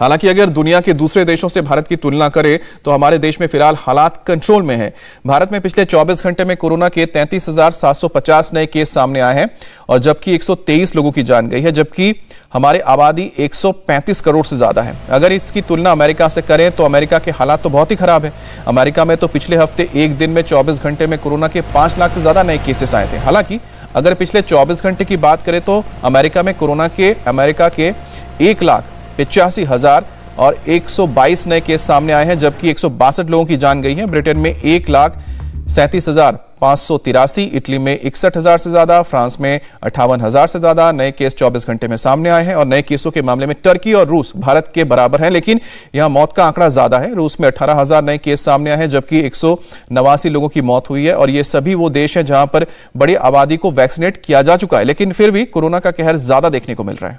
हालांकि अगर दुनिया के दूसरे देशों से भारत की तुलना करें तो हमारे देश में फिलहाल हालात कंट्रोल में हैं भारत में पिछले 24 घंटे में कोरोना के 33,750 नए केस सामने आए हैं और जबकि 123 लोगों की जान गई है जबकि हमारी आबादी 135 करोड़ से ज़्यादा है अगर इसकी तुलना अमेरिका से करें तो अमेरिका के हालात तो बहुत ही ख़राब है अमेरिका में तो पिछले हफ्ते एक दिन में चौबीस घंटे में कोरोना के पाँच लाख से ज़्यादा नए केसेस आए थे हालांकि अगर पिछले चौबीस घंटे की बात करें तो अमेरिका में कोरोना के अमेरिका के एक लाख पिचासी हजार और 122 नए केस सामने आए हैं जबकि एक लोगों की जान गई है ब्रिटेन में एक लाख सैंतीस हजार पांच सौ तिरासी इटली में इकसठ हजार से ज्यादा फ्रांस में अट्ठावन हजार से ज्यादा नए केस 24 घंटे में सामने आए हैं और नए केसों के मामले में टर्की और रूस भारत के बराबर हैं लेकिन यहां मौत का आंकड़ा ज्यादा है रूस में अठारह हजार नए केस सामने आए हैं जबकि एक लोगों की मौत हुई है और ये सभी वो देश है जहां पर बड़ी आबादी को वैक्सीनेट किया जा चुका है लेकिन फिर भी कोरोना का कहर ज्यादा देखने को मिल रहा है